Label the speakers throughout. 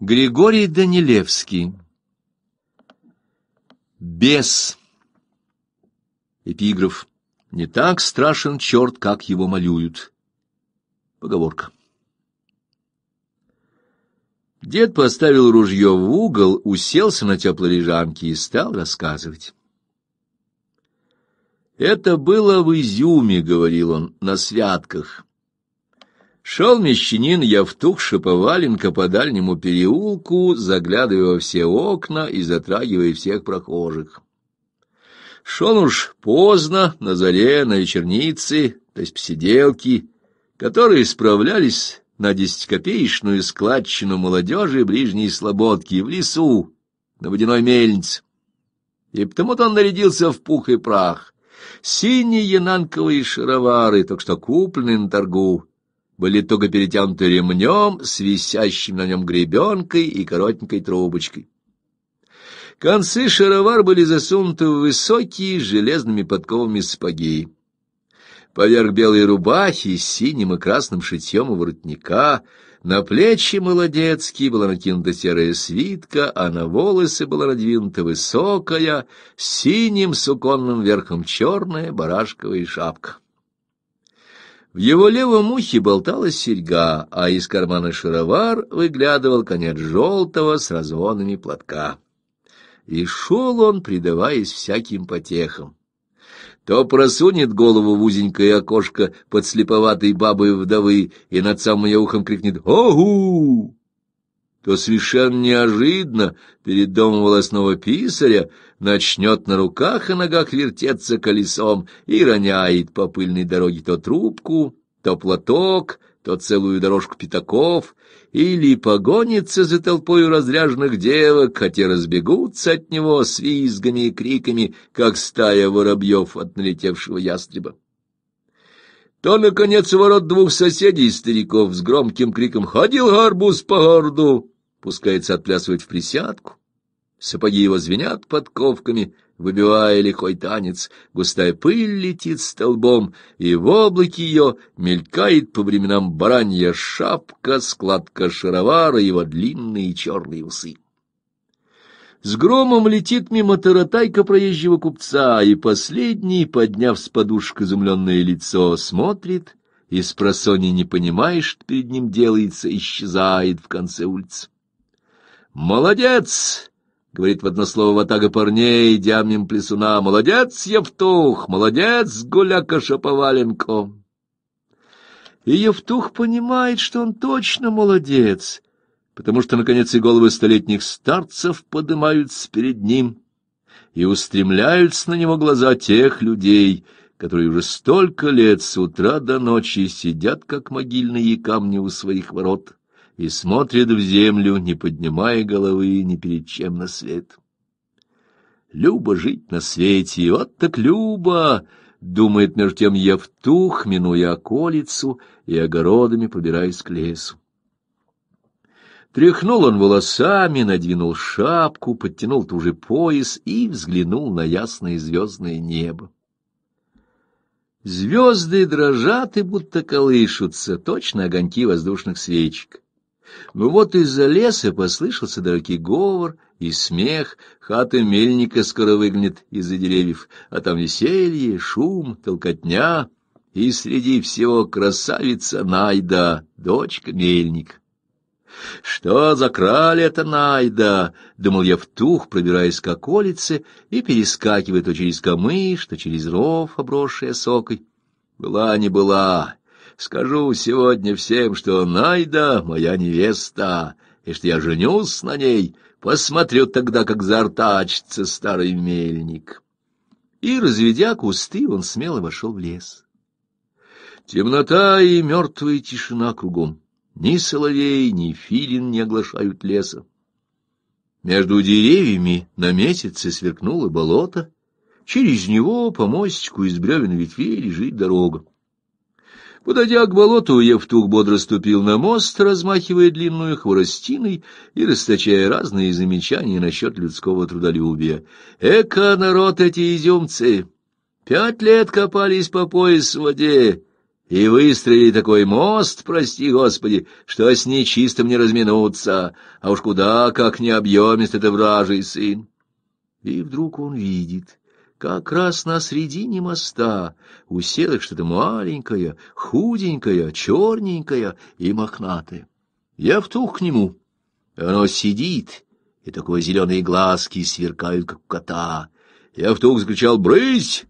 Speaker 1: Григорий Данилевский. Бес. Эпиграф. Не так страшен черт, как его малюют. Поговорка. Дед поставил ружье в угол, уселся на теплой лежанке и стал рассказывать. «Это было в Изюме», — говорил он, — «на святках. Шел мещанин я в Явтух Шаповаленко по дальнему переулку, заглядывая во все окна и затрагивая всех прохожих. Шел уж поздно, на заре, на вечернице, то есть посиделки, которые справлялись на десятикопеечную складчину молодежи ближней слободки в лесу, на водяной мельнице. И потому-то он нарядился в пух и прах. Синие янанковые шаровары, только что купленные на торгу, были туго перетянуты ремнем с висящим на нем гребенкой и коротенькой трубочкой. Концы шаровар были засунуты в высокие железными подковами сапоги. Поверх белой рубахи с синим и красным шитьем у воротника на плечи молодецкие была накинута серая свитка, а на волосы была надвинута высокая, с синим суконным верхом черная барашковая шапка. В его левом ухе болталась серьга, а из кармана шаровар выглядывал конец желтого с разгонами платка. И шел он, предаваясь всяким потехам. То просунет голову в узенькое окошко под слеповатой бабой вдовы и над самым ухом крикнет «Огу!» то совершенно неожиданно перед домом волосного писаря начнет на руках и ногах вертеться колесом и роняет по пыльной дороге то трубку, то платок, то целую дорожку пятаков, или погонится за толпою разряженных девок, хотя а разбегутся от него с визгами и криками, как стая воробьев от налетевшего ястреба. То, наконец, ворот двух соседей-стариков с громким криком «Ходил горбуз по городу!» пускается отплясывать в присядку. Сапоги его звенят подковками, выбивая лихой танец, густая пыль летит столбом, и в облаке ее мелькает по временам баранья шапка, складка шаровара, его длинные черные усы. С громом летит мимо таратайка проезжего купца, и последний, подняв с подушек изумленное лицо, смотрит, и с просони не понимаешь, что перед ним делается, исчезает в конце улицы. «Молодец!» — говорит в одно слово ватага парней, дямнем плесуна. «Молодец, Евтух! Молодец, гуляка Шаповаленко!» И Евтух понимает, что он точно молодец, потому что, наконец, и головы столетних старцев поднимаются перед ним и устремляются на него глаза тех людей, которые уже столько лет с утра до ночи сидят, как могильные камни у своих ворот и смотрит в землю, не поднимая головы ни перед чем на свет. Любо жить на свете, и вот так любо, Думает между тем Евтух, минуя околицу и огородами пробираясь к лесу. Тряхнул он волосами, надвинул шапку, подтянул ту же пояс и взглянул на ясное звездное небо. Звезды дрожат и будто колышутся, точно огоньки воздушных свечек. Но ну вот из-за леса послышался далекий говор и смех, хата мельника скоро выглянет из-за деревьев, а там веселье, шум, толкотня, и среди всего красавица Найда, дочка мельник. Что закрали это Найда? Думал я втух, пробираясь к околице и перескакивая то через камыш, то через ров, обросшая сокой. Была не была, Скажу сегодня всем, что Найда — моя невеста, и что я женюсь на ней. Посмотрю тогда, как заортачится старый мельник». И, разведя кусты, он смело вошел в лес. Темнота и мертвая тишина кругом. Ни соловей, ни филин не оглашают леса. Между деревьями на месяце сверкнуло болото. Через него по мостику из бревен ветвей лежит дорога. Подойдя к болоту, Евтух бодро ступил на мост, размахивая длинную хворостиной и расточая разные замечания насчет людского трудолюбия. «Эка, народ, эти изюмцы! Пять лет копались по пояс в воде и выстроили такой мост, прости господи, что с нечистым не разминуться, а уж куда, как не объемист это вражий сын!» И вдруг он видит — как раз на середине моста уселась что-то маленькое, худенькое, черненькое и мохнатое. Я втух к нему. Оно сидит, и такое зеленые глазки сверкают, как у кота. Я втух закричал «Брысь!»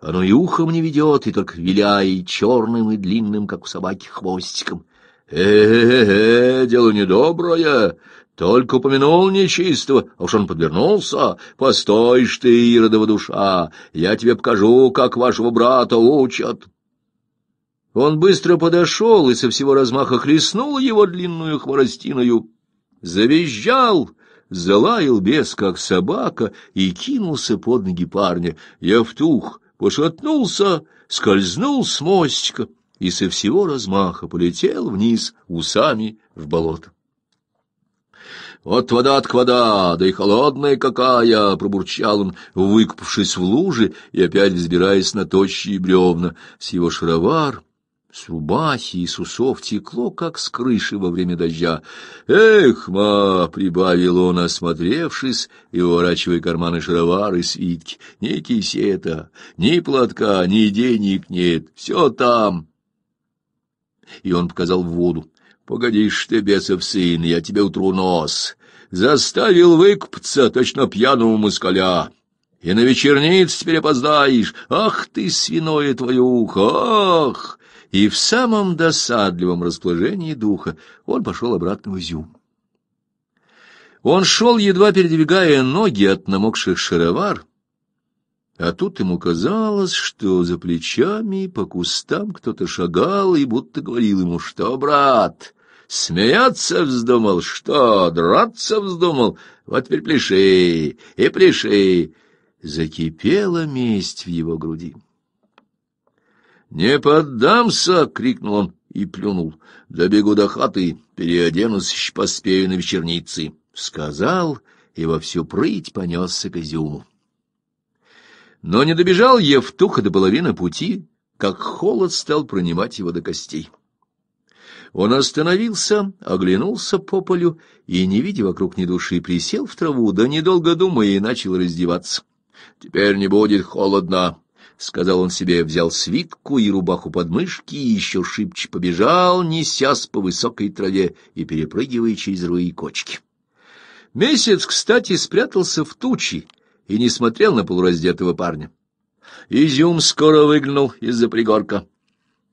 Speaker 1: Оно и ухом не ведет, и только виляет черным и длинным, как у собаки, хвостиком. «Э-э-э, дело недоброе! Только упомянул нечистого, а уж он подвернулся. Постой ж ты, иродова душа, я тебе покажу, как вашего брата учат. Он быстро подошел и со всего размаха хлестнул его длинную хворостиною. Завизжал, залаял бес, как собака, и кинулся под ноги парня. Я втух, пошатнулся, скользнул с мостика и со всего размаха полетел вниз усами в болото. «Вот от вода, да и холодная какая!» — пробурчал он, выкупавшись в луже и опять взбираясь на тощие бревна. С его шаровар, с рубахи и с усов текло, как с крыши во время дождя. «Эх, ма!» — прибавил он, осмотревшись и уворачивая карманы шаровар и свитки. «Ни кисета, ни платка, ни денег нет, все там!» И он показал в воду. Погодишь ты, бесов сын, я тебе утру нос. Заставил выкупца точно пьяного москаля. И на вечерниц теперь опоздаешь. Ах ты, свиное твое ухо, ах! И в самом досадливом расположении духа он пошел обратно в Изюм. Он шел, едва передвигая ноги от намокших шаровар, а тут ему казалось, что за плечами по кустам кто-то шагал и будто говорил ему, что, брат, Смеяться вздумал? Что, драться вздумал? Вот теперь пляши и пляши!» Закипела месть в его груди. «Не поддамся!» — крикнул он и плюнул. «Добегу до хаты, переоденусь, еще поспею на вечерницы!» — сказал и во всю прыть понесся к изюму. Но не добежал Евтуха до половины пути, как холод стал пронимать его до костей. Он остановился, оглянулся по полю и, не видя вокруг ни души, присел в траву, да недолго думая, и начал раздеваться. «Теперь не будет холодно», — сказал он себе, взял свитку и рубаху под мышки и еще шибче побежал, несясь по высокой траве и перепрыгивая через руи кочки. Месяц, кстати, спрятался в тучи и не смотрел на полураздетого парня. Изюм скоро выглянул из-за пригорка.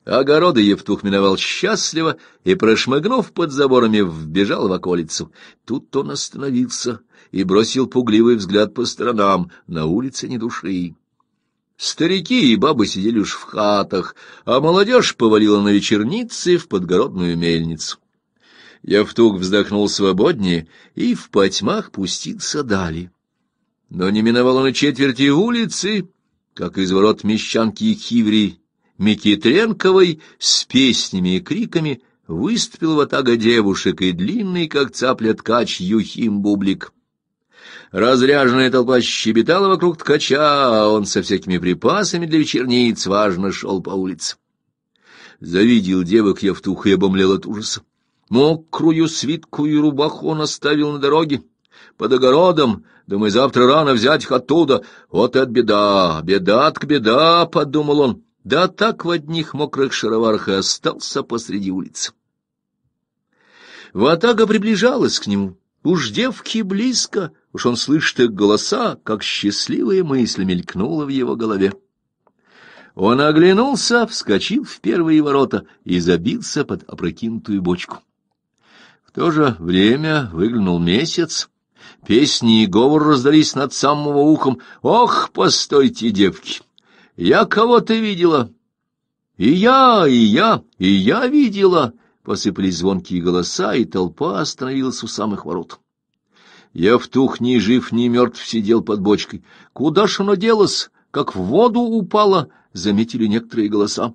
Speaker 1: Огороды Евтух миновал счастливо и, прошмыгнув под заборами, вбежал в околицу. Тут он остановился и бросил пугливый взгляд по сторонам, на улице не души. Старики и бабы сидели уж в хатах, а молодежь повалила на вечерницы в подгородную мельницу. Явтук вздохнул свободнее и в потьмах пустился дали. Но не миновало на четверти улицы, как из ворот мещанки Хиври Микитренковой с песнями и криками выступил в ватага девушек и длинный, как цапля ткач, Юхим Бублик. Разряженная толпа щебетала вокруг ткача, а он со всякими припасами для вечерниц важно шел по улице. Завидел девок я втух и обомлел от ужаса. Мокрую свитку и рубаху он оставил на дороге, под огородом, думая завтра рано взять их оттуда. Вот это беда, беда-тк беда, — подумал он да так в одних мокрых шароварах и остался посреди улицы. Ватага приближалась к нему. Уж девки близко, уж он слышит их голоса, как счастливые мысли мелькнула в его голове. Он оглянулся, вскочил в первые ворота и забился под опрокинутую бочку. В то же время выглянул месяц. Песни и говор раздались над самого ухом. «Ох, постойте, девки!» Я кого-то видела. И я, и я, и я видела. Посыпались звонкие голоса, и толпа остановилась у самых ворот. Я в тух ни жив, ни мертв сидел под бочкой. Куда ж оно делось? Как в воду упало, заметили некоторые голоса.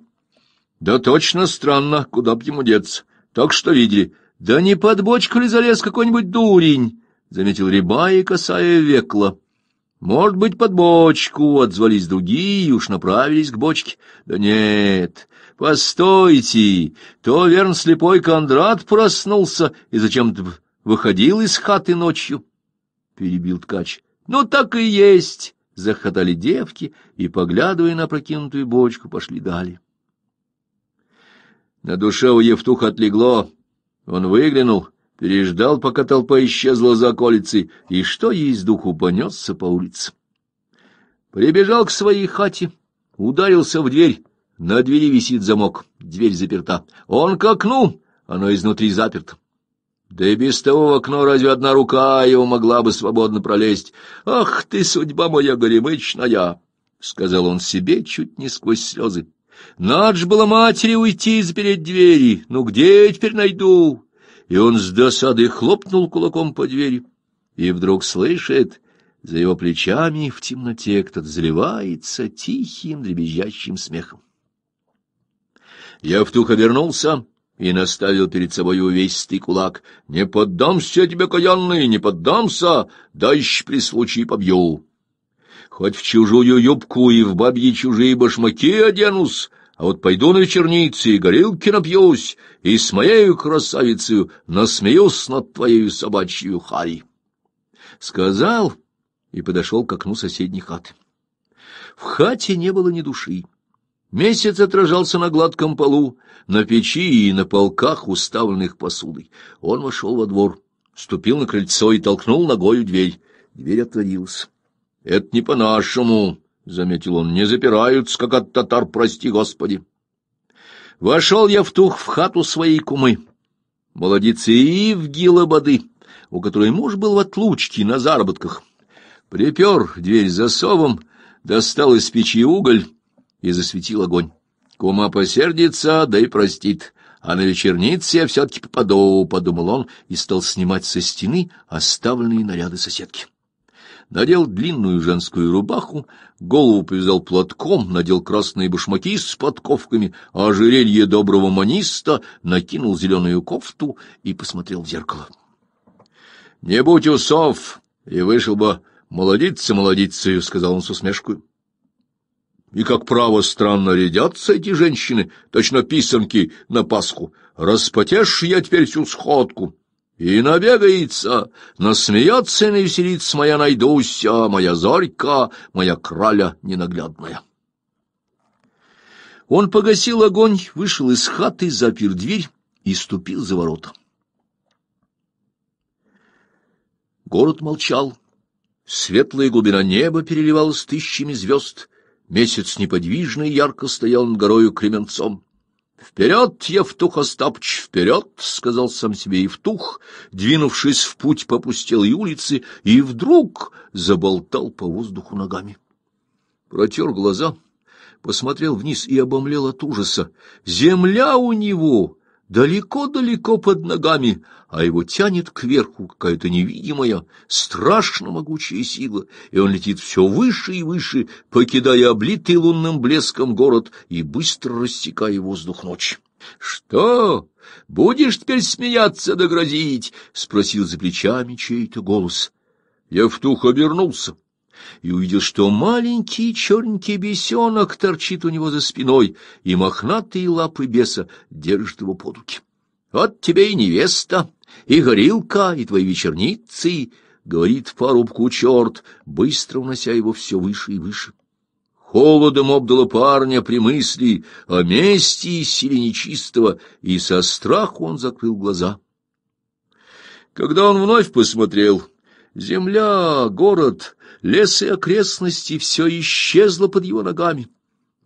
Speaker 1: Да точно странно, куда б ему деться. Так что видели. Да не под бочку ли залез какой-нибудь дурень? — заметил Рябай, касая векла. Может быть, под бочку отзвались другие, уж направились к бочке. Да нет, постойте, то, верно, слепой Кондрат проснулся и зачем-то выходил из хаты ночью, — перебил ткач. — Ну, так и есть, — захотали девки и, поглядывая на прокинутую бочку, пошли дали. На душе у Евтуха отлегло. Он выглянул, переждал, пока толпа исчезла за околицей, и что есть духу понесся по улице. Прибежал к своей хате, ударился в дверь. На двери висит замок, дверь заперта. Он к окну, оно изнутри заперто. Да и без того в окно разве одна рука его могла бы свободно пролезть? Ах ты, судьба моя горемычная, сказал он себе чуть не сквозь слезы. Надо ж было матери уйти из перед двери. Ну где я теперь найду? и он с досадой хлопнул кулаком по двери, и вдруг слышит, за его плечами в темноте кто-то заливается тихим дребезжащим смехом. Я в тухо вернулся и наставил перед собой увесистый кулак. «Не поддамся тебе, каянный, не поддамся, дальше при случае побью. Хоть в чужую юбку и в бабьи чужие башмаки оденусь, а вот пойду на вечерницы и горилки напьюсь, и с моею красавицею насмеюсь над твоею собачью харей. Сказал и подошел к окну соседней хаты. В хате не было ни души. Месяц отражался на гладком полу, на печи и на полках, уставленных посудой. Он вошел во двор, ступил на крыльцо и толкнул ногою дверь. Дверь отворилась. — Это не по-нашему, — заметил он, — не запираются, как от татар, прости господи. Вошел я в тух в хату своей кумы, молодицы Ивги Лободы, у которой муж был в отлучке на заработках. Припер дверь засовом, достал из печи уголь и засветил огонь. Кума посердится, да и простит, а на вечернице я все-таки попаду, — подумал он и стал снимать со стены оставленные наряды соседки надел длинную женскую рубаху, голову повязал платком, надел красные башмаки с подковками, а ожерелье доброго маниста накинул зеленую кофту и посмотрел в зеркало. — Не будь усов, и вышел бы молодиться молодицею, — сказал он с усмешкой. И как право странно рядятся эти женщины, точно писанки на Пасху. Распотешь я теперь всю сходку и набегается, насмеется и навеселится моя найдуся, а моя зорька, моя краля ненаглядная. Он погасил огонь, вышел из хаты, запер дверь и ступил за ворота. Город молчал. Светлая глубина неба переливалась тысячами звезд. Месяц неподвижно ярко стоял над горою Кременцом. «Вперед, Евтух Остапыч, вперед!» — сказал сам себе Евтух, двинувшись в путь по пустелой улице, и вдруг заболтал по воздуху ногами. Протер глаза, посмотрел вниз и обомлел от ужаса. Земля у него далеко-далеко под ногами, а его тянет кверху какая-то невидимая, страшно могучая сила, и он летит все выше и выше, покидая облитый лунным блеском город и быстро рассекая воздух ночи. — Что? Будешь теперь смеяться да спросил за плечами чей-то голос. Я Евтух обернулся и увидел, что маленький черненький бесенок торчит у него за спиной, и мохнатые лапы беса держат его под руки. «Вот тебе и невеста, и горилка, и твои вечерницы!» — говорит парубку черт, быстро унося его все выше и выше. Холодом обдало парня при мысли о мести и силе нечистого, и со страху он закрыл глаза. Когда он вновь посмотрел — Земля, город, лес и окрестности — все исчезло под его ногами.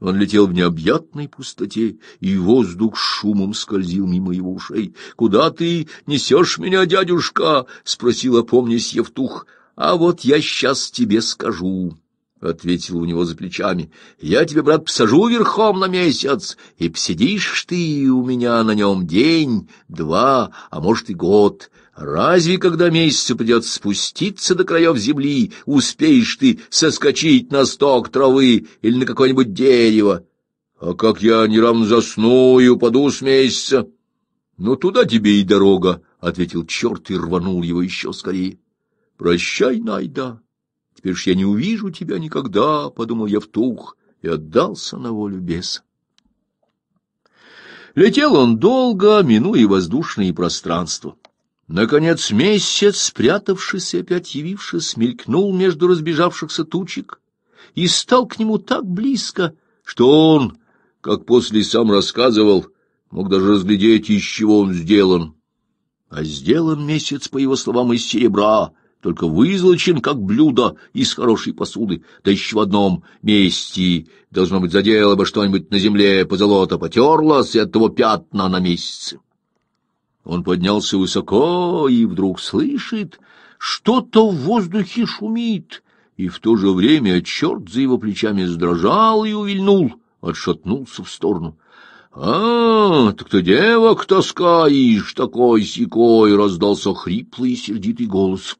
Speaker 1: Он летел в необъятной пустоте, и воздух шумом скользил мимо его ушей. — Куда ты несешь меня, дядюшка? — спросила опомнясь Евтух. — А вот я сейчас тебе скажу, — ответил у него за плечами. — Я тебе, брат, посажу верхом на месяц, и посидишь ты у меня на нем день, два, а может и год. — Разве когда месяцу придется спуститься до краев земли, успеешь ты соскочить на сток травы или на какое-нибудь дерево? А как я неравно и упаду с месяца. — Ну, туда тебе и дорога, — ответил черт и рванул его еще скорее. — Прощай, Найда, теперь ж я не увижу тебя никогда, — подумал я втух и отдался на волю беса. Летел он долго, минуя воздушные пространства. Наконец месяц, спрятавшись и опять явившись, мелькнул между разбежавшихся тучек и стал к нему так близко, что он, как после сам рассказывал, мог даже разглядеть, из чего он сделан. А сделан месяц, по его словам, из серебра, только вызолочен, как блюдо, из хорошей посуды, да еще в одном месте. Должно быть, задело бы что-нибудь на земле, позолото потерлось, и от того пятна на месяце. Он поднялся высоко и вдруг слышит, что-то в воздухе шумит, и в то же время черт за его плечами сдрожал и увильнул, отшатнулся в сторону. — А, так ты девок таскаешь, такой-сякой! — раздался хриплый и сердитый голос.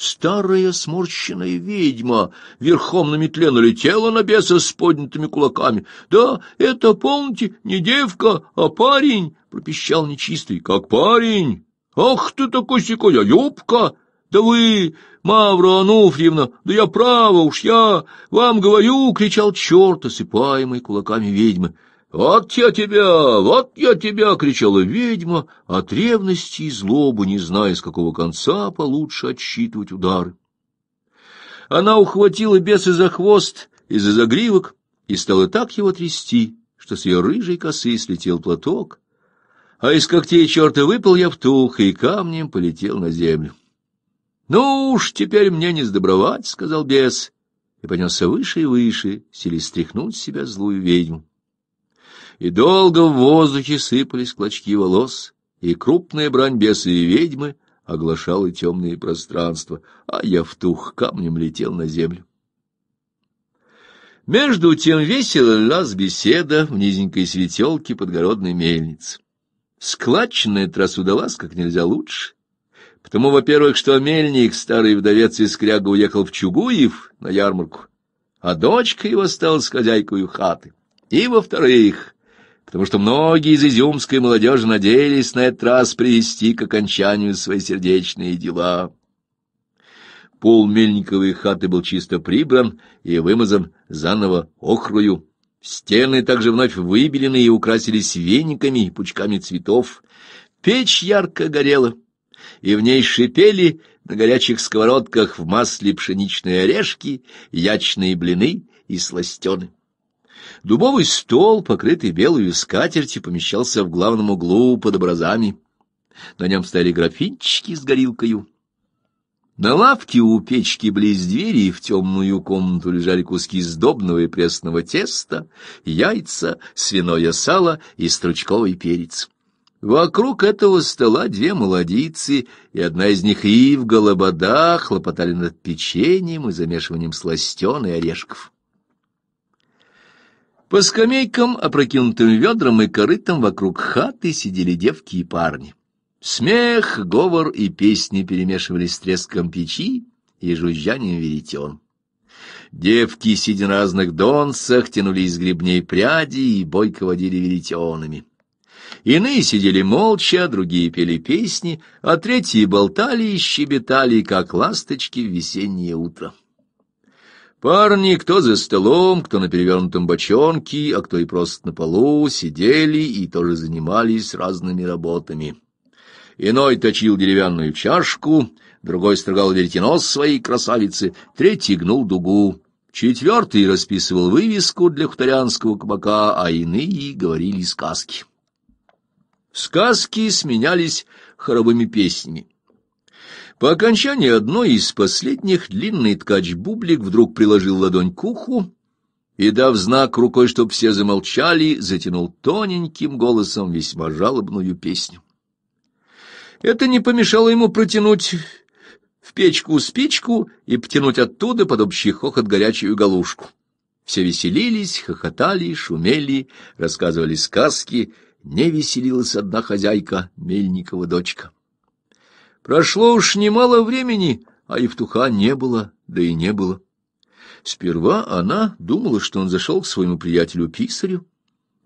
Speaker 1: Старая сморщенная ведьма верхом на метле налетела на беса с поднятыми кулаками. — Да, это, полноте, не девка, а парень! — пропищал нечистый. — Как парень? Ах ты такой секой, а юбка! Да вы, Мавра Ануфриевна, да я право уж я вам говорю! — кричал черт, осыпаемый кулаками ведьмы. «Вот я тебя! Вот я тебя!» — кричала ведьма, от ревности и злобы, не зная, с какого конца получше отсчитывать удары. Она ухватила беса за хвост и за загривок и стала так его трясти, что с ее рыжей косы слетел платок, а из когтей черта выпал я в тух и камнем полетел на землю. «Ну уж, теперь мне не сдобровать!» — сказал бес, и понесся выше и выше, сели стряхнуть с себя злую ведьму и долго в воздухе сыпались клочки волос, и крупная брань бесы и ведьмы оглашала темные пространства, а я в тух камнем летел на землю. Между тем весело нас беседа в низенькой светелке подгородной мельницы. Складченная трасса удалась как нельзя лучше. Потому, во-первых, что мельник, старый вдовец из Кряга, уехал в Чугуев на ярмарку, а дочка его стала с хозяйкой хаты. И, во-вторых, потому что многие из изюмской молодежи надеялись на этот раз привести к окончанию свои сердечные дела. Пол Мельниковой хаты был чисто прибран и вымазан заново охрую. Стены также вновь выбелены и украсились вениками и пучками цветов. Печь ярко горела, и в ней шипели на горячих сковородках в масле пшеничные орешки, ячные блины и сластены. Дубовый стол, покрытый белой скатертью, помещался в главном углу под образами. На нем стояли графинчики с горилкою. На лавке у печки близ двери в темную комнату лежали куски сдобного и пресного теста, яйца, свиное сало и стручковый перец. Вокруг этого стола две молодицы, и одна из них и в голобода хлопотали над печеньем и замешиванием сластен и орешков. По скамейкам, опрокинутым ведрам и корытам вокруг хаты сидели девки и парни. Смех, говор и песни перемешивались с треском печи и жужжанием веретен. Девки, сидя на разных донцах, тянули из гребней пряди и бойко водили веретенами. Иные сидели молча, другие пели песни, а третьи болтали и щебетали, как ласточки в весеннее утро. Парни, кто за столом, кто на перевернутом бочонке, а кто и просто на полу, сидели и тоже занимались разными работами. Иной точил деревянную чашку, другой строгал веретено своей красавицы, третий гнул дугу, четвертый расписывал вывеску для хуторянского кабака, а иные говорили сказки. Сказки сменялись хоровыми песнями. По окончании одной из последних длинный ткач Бублик вдруг приложил ладонь к уху и, дав знак рукой, чтоб все замолчали, затянул тоненьким голосом весьма жалобную песню. Это не помешало ему протянуть в печку спичку и потянуть оттуда под общий хохот горячую галушку. Все веселились, хохотали, шумели, рассказывали сказки. Не веселилась одна хозяйка, Мельникова дочка. Прошло уж немало времени, а Евтуха не было, да и не было. Сперва она думала, что он зашел к своему приятелю-писарю.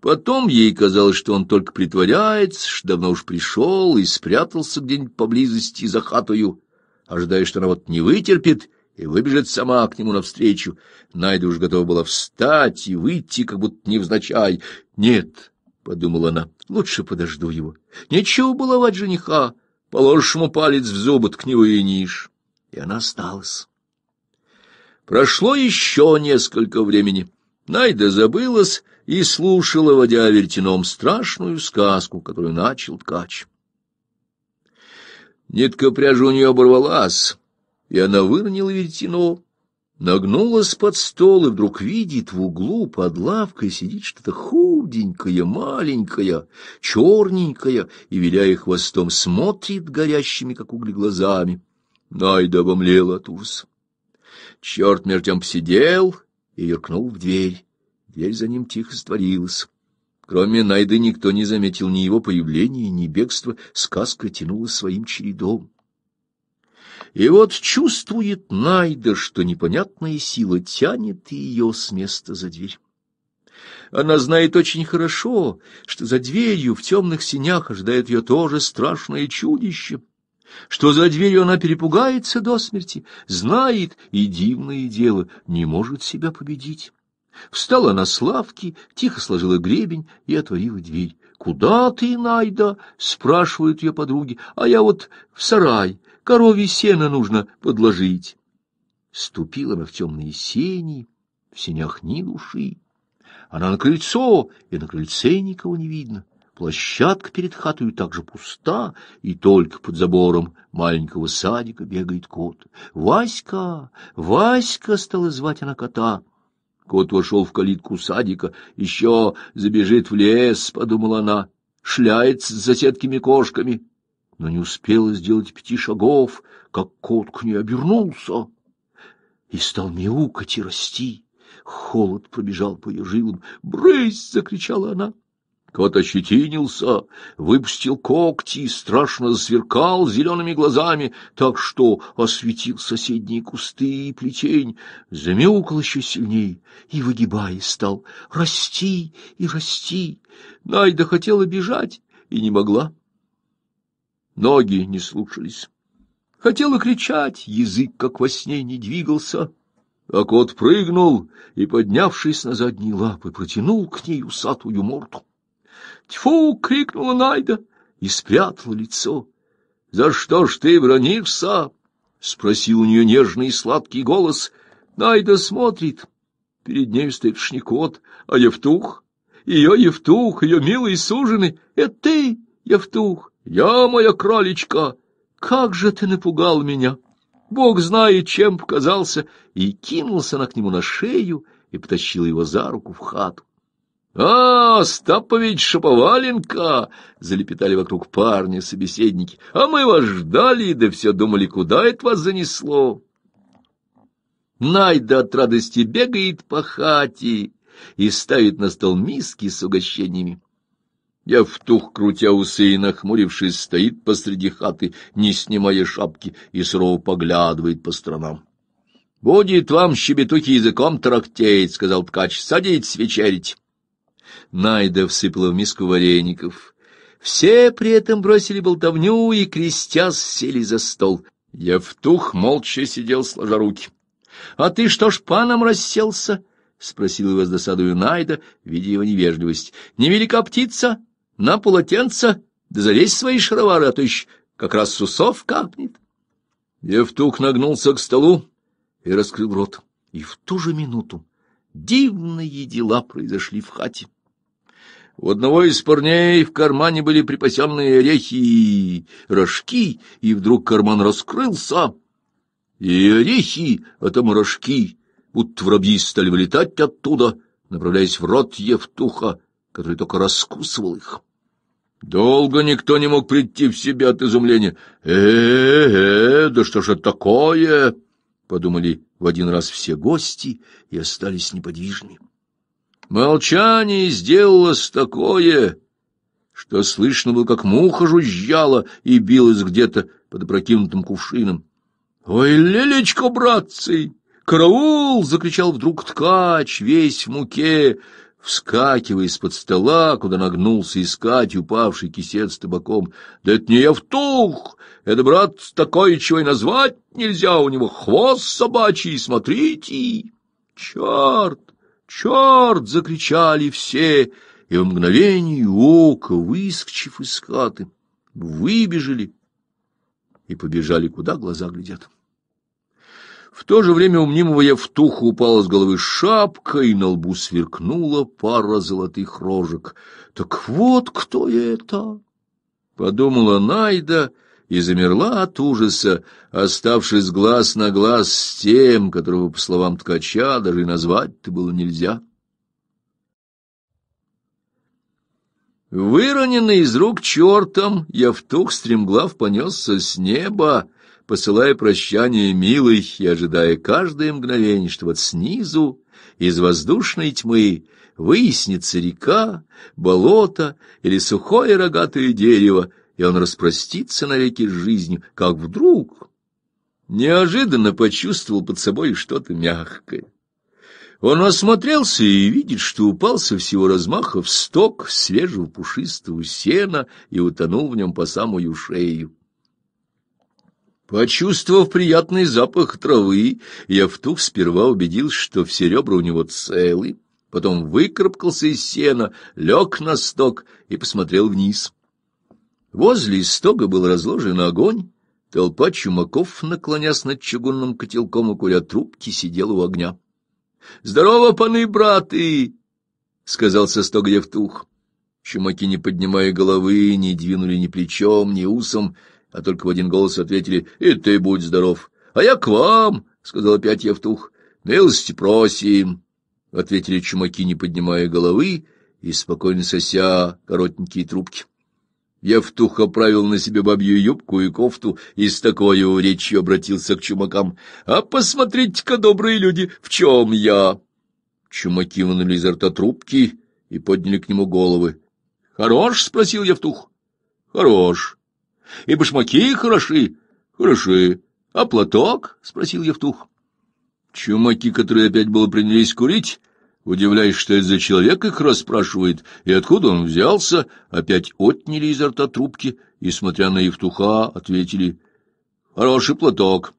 Speaker 1: Потом ей казалось, что он только притворяется, что давно уж пришел и спрятался где-нибудь поблизости за хатою, ожидая, что она вот не вытерпит и выбежит сама к нему навстречу. Найда уж готова была встать и выйти, как будто невзначай. «Нет», — подумала она, — «лучше подожду его. Нечего баловать жениха». Положишь ему палец в зубы, ткнего и ниш. И она осталась. Прошло еще несколько времени. Найда забылась и слушала, водя вертином, страшную сказку, которую начал ткач. Нитка пряжи у нее оборвалась, и она выронила вертино Нагнулась под стол и вдруг видит в углу под лавкой сидит что-то худенькое, маленькое, черненькое, и, виляя хвостом, смотрит горящими, как угли, глазами. Найда обомлела от ужаса. Черт между сидел и юркнул в дверь. Дверь за ним тихо створилась. Кроме Найды никто не заметил ни его появления, ни бегства. Сказка тянула своим чередом. И вот чувствует Найда, что непонятная сила тянет ее с места за дверь. Она знает очень хорошо, что за дверью в темных синях ожидает ее тоже страшное чудище, что за дверью она перепугается до смерти, знает и дивное дело, не может себя победить. Встала на славки, тихо сложила гребень и отворила дверь. «Куда ты, Найда?» — спрашивают ее подруги. «А я вот в сарай корове сено нужно подложить. Ступила она в темные сени, в сенях ни души. Она на крыльцо, и на крыльце никого не видно. Площадка перед хатой также пуста, и только под забором маленького садика бегает кот. «Васька! Васька!» — стала звать она кота. Кот вошел в калитку садика. «Еще забежит в лес», — подумала она, — «шляется с соседкими кошками» но не успела сделать пяти шагов, как кот к ней обернулся и стал мяукать и расти. Холод пробежал по ее жилам. «Брысь!» — закричала она. Кот ощетинился, выпустил когти и страшно засверкал зелеными глазами, так что осветил соседние кусты и плетень, замяукал еще сильнее и, выгибаясь, стал расти и расти. Найда хотела бежать и не могла. Ноги не слушались. Хотела кричать, язык, как во сне, не двигался. А кот прыгнул и, поднявшись на задние лапы, протянул к ней усатую морду. «Тьфу!» — крикнула Найда и спрятала лицо. «За что ж ты бронишься?» — спросил у нее нежный и сладкий голос. Найда смотрит. Перед ней стоит шникот, а Евтух. Ее Евтух, ее милый суженый. Это ты, Евтух. Я, моя кролечка, как же ты напугал меня! Бог знает, чем показался, и кинулся она к нему на шею и потащила его за руку в хату. — А, стапович Шаповаленко! — залепетали вокруг парня собеседники. — А мы вас ждали, да все думали, куда это вас занесло. Найда от радости бегает по хате и ставит на стол миски с угощениями. Я втух, крутя усы и нахмурившись, стоит посреди хаты, не снимая шапки, и сурово поглядывает по сторонам. — Будет вам щебетухи языком трактеять, — сказал ткач, — садитесь вечерить. Найда всыпала в миску вареников. Все при этом бросили болтовню и, крестясь, сели за стол. Я Евтух молча сидел, сложа руки. — А ты что ж паном расселся? — спросил его с досадою Найда, видя его невежливость. — Невелика птица? — на полотенце, да залезь в свои шаровары, а то еще как раз с усов капнет. Евтух нагнулся к столу и раскрыл рот. И в ту же минуту дивные дела произошли в хате. У одного из парней в кармане были припасенные орехи и рожки, и вдруг карман раскрылся, и орехи, а там рожки, будто воробьи стали вылетать оттуда, направляясь в рот Евтуха, который только раскусывал их. Долго никто не мог прийти в себя от изумления. «Э-э-э, да что же такое?» — подумали в один раз все гости и остались неподвижны. Молчание сделалось такое, что слышно было, как муха жужжала и билась где-то под опрокинутым кувшином. «Ой, лелечко, братцы!» «Караул!» — закричал вдруг ткач, весь в муке вскакивая из-под стола, куда нагнулся искать упавший кисет с табаком. — Да это не Евтух! Это, брат, такое, чего и назвать нельзя! У него хвост собачий, смотрите! — Черт! Черт! — закричали все, и в мгновение ока, выскочив из хаты, выбежали и побежали, куда глаза глядят. В то же время у мнимого Евтуха упала с головы шапка, и на лбу сверкнула пара золотых рожек. «Так вот кто это!» — подумала Найда и замерла от ужаса, оставшись глаз на глаз с тем, которого, по словам ткача, даже и назвать-то было нельзя. Выроненный из рук чертом, я в тух стремглав понесся с неба, посылая прощание милой и ожидая каждое мгновение, что вот снизу, из воздушной тьмы, выяснится река, болото или сухое рогатое дерево, и он распростится навеки с жизнью, как вдруг неожиданно почувствовал под собой что-то мягкое. Он осмотрелся и видит, что упал со всего размаха в сток свежего пушистого сена и утонул в нем по самую шею. Почувствовав приятный запах травы, я втух сперва убедился, что все ребра у него целы, потом выкарабкался из сена, лег на сток и посмотрел вниз. Возле стога был разложен огонь, толпа чумаков, наклонясь над чугунным котелком и куря трубки, сидела у огня. — Здорово, паны, браты! — сказал со стога Евтух. Чумаки, не поднимая головы, не двинули ни плечом, ни усом, — а только в один голос ответили «И ты будь здоров!» «А я к вам!» — сказал опять Евтух. «Милости просим!» — ответили чумаки, не поднимая головы и спокойно сося коротенькие трубки. Евтух оправил на себе бабью юбку и кофту и с такой речью обратился к чумакам. «А посмотрите-ка, добрые люди, в чем я?» Чумаки вынули изо рта трубки и подняли к нему головы. «Хорош?» — спросил Евтух. «Хорош», и башмаки хороши, хороши. А платок? — спросил Евтух. Чумаки, которые опять было принялись курить, удивляясь, что это за человек их расспрашивает, и откуда он взялся, опять отняли изо рта трубки и, смотря на Евтуха, ответили «Хороший платок».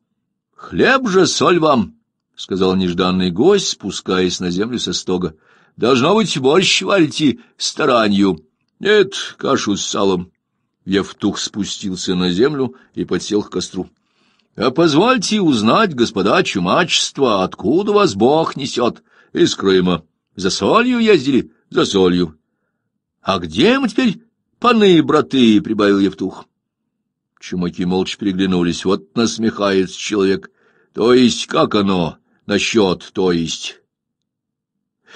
Speaker 1: «Хлеб же, соль вам!» — сказал нежданный гость, спускаясь на землю со стога. — Должно быть, борщ варите старанью. Нет, кашу с салом. Евтух спустился на землю и подсел к костру. — А позвольте узнать, господа чумачества, откуда вас Бог несет? — Из Крыма. — За солью ездили? — За солью. — А где мы теперь, паны и браты? — прибавил Евтух. Чумаки молча приглянулись. Вот насмехается человек. — То есть как оно? Насчет, то есть...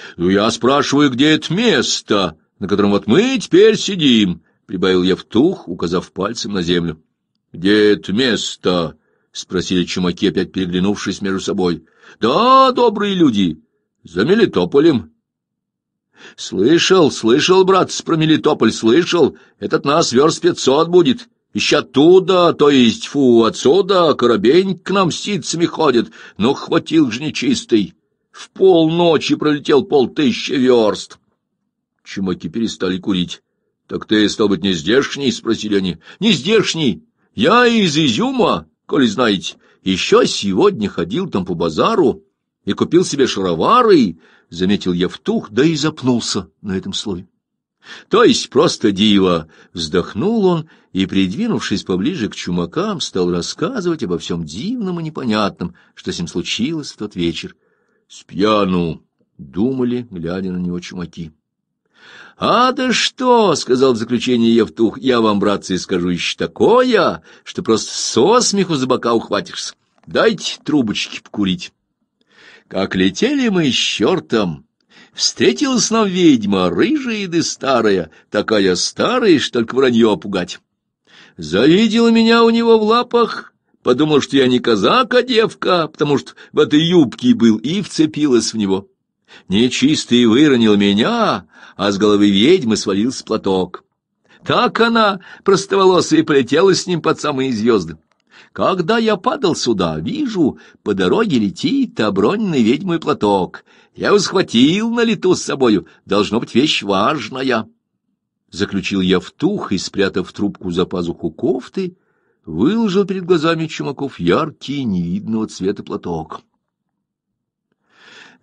Speaker 1: — Ну, я спрашиваю, где это место, на котором вот мы теперь сидим? — прибавил я в тух, указав пальцем на землю. Где это место? спросили чумаки, опять переглянувшись между собой. Да, добрые люди, за Мелитополем. Слышал, слышал, брат, про Мелитополь слышал. Этот нас верст пятьсот будет. Еще оттуда, то есть, фу, отсюда, корабень к нам ситцами ходит. Но ну, хватил же нечистый. В полночи пролетел полтыщи верст. Чумаки перестали курить. Так ты, стал быть, не здешний? — спросили они. — Не здешний. Я из Изюма, коли знаете. Еще сегодня ходил там по базару и купил себе шаровары, — заметил я втух, да и запнулся на этом слове. — То есть просто диво! — вздохнул он и, придвинувшись поближе к чумакам, стал рассказывать обо всем дивном и непонятном, что с ним случилось в тот вечер. — Спьяну! — думали, глядя на него чумаки. — А да что, — сказал в заключение Евтух, — я вам, братцы, скажу еще такое, что просто со смеху за бока ухватишься. Дайте трубочки покурить. Как летели мы с чертом! Встретилась нам ведьма, рыжая да старая, такая старая, что только вранье пугать. Завидела меня у него в лапах, подумал, что я не казак, а девка, потому что в этой юбке был, и вцепилась в него. Нечистый выронил меня, а с головы ведьмы свалился платок. Так она, простоволосая, полетела с ним под самые звезды. Когда я падал сюда, вижу, по дороге летит оброненный ведьмой платок. Я его схватил на лету с собою, должно быть, вещь важная. Заключил я в тух и, спрятав трубку за пазуху кофты, выложил перед глазами чумаков яркий невидного цвета платок.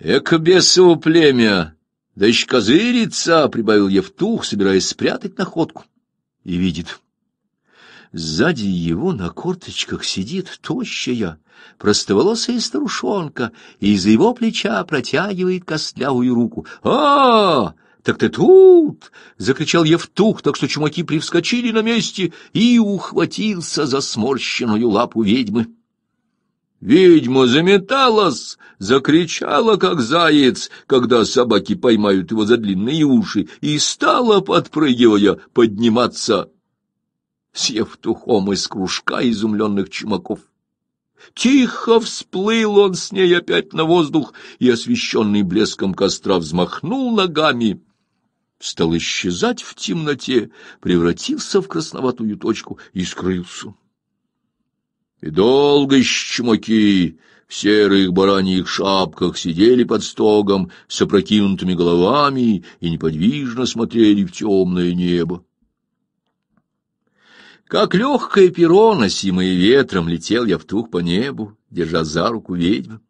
Speaker 1: «Эко бесово племя! Да еще козырится!» — прибавил Евтух, собираясь спрятать находку. И видит. Сзади его на корточках сидит тощая, простоволосая старушонка, и из-за его плеча протягивает костлявую руку. а, -а, -а Так ты тут! — закричал Евтух, так что чумаки привскочили на месте и ухватился за сморщенную лапу ведьмы. Ведьма заметалась, закричала, как заяц, когда собаки поймают его за длинные уши, и стала, подпрыгивая, подниматься, съев тухом из кружка изумленных чумаков. Тихо всплыл он с ней опять на воздух и, освещенный блеском костра, взмахнул ногами — стал исчезать в темноте, превратился в красноватую точку и скрылся. И долго щемаки в серых бараньих шапках сидели под стогом с опрокинутыми головами и неподвижно смотрели в темное небо. Как легкое перо, носимое ветром, летел я в тух по небу, держа за руку ведьму.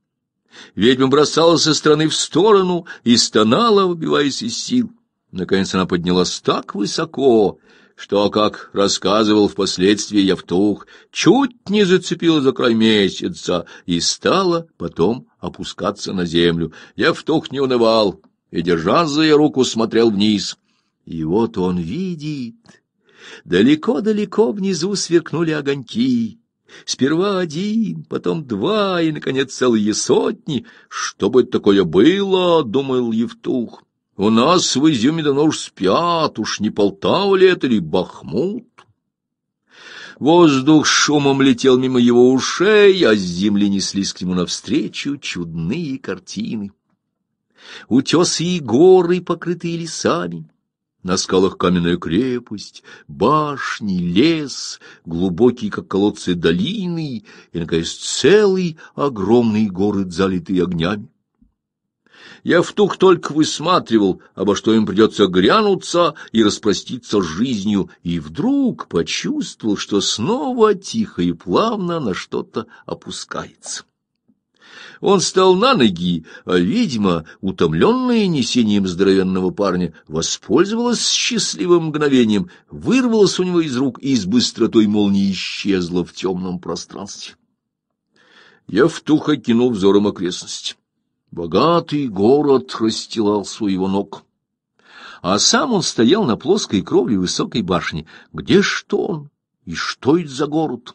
Speaker 1: Ведьма бросалась со стороны в сторону и стонала, выбиваясь из сил. Наконец она поднялась так высоко, что, как рассказывал впоследствии Явтух, чуть не зацепила за край месяца и стала потом опускаться на землю. Явтух не унывал и, держа за ее руку, смотрел вниз. И вот он видит. Далеко-далеко внизу сверкнули огоньки. Сперва один, потом два и, наконец, целые сотни. Что бы такое было, — думал Евтух. У нас в Изюме давно уж спят, уж не Полтава ли это, или Бахмут. Воздух шумом летел мимо его ушей, а с земли неслись к нему навстречу чудные картины. Утесы и горы, покрытые лесами, на скалах каменная крепость, башни, лес, глубокие, как колодцы, долины и, наконец, целый огромный город, залитый огнями. Я втух только высматривал, обо что им придется грянуться и распроститься жизнью, и вдруг почувствовал, что снова тихо и плавно на что-то опускается. Он стал на ноги, а ведьма, утомленная несением здоровенного парня, воспользовалась счастливым мгновением, вырвалась у него из рук и с быстротой молнии исчезла в темном пространстве. Я втухо кинул взором окрестности. Богатый город расстилался у его ног. А сам он стоял на плоской кровле высокой башни. Где что он? И что это за город?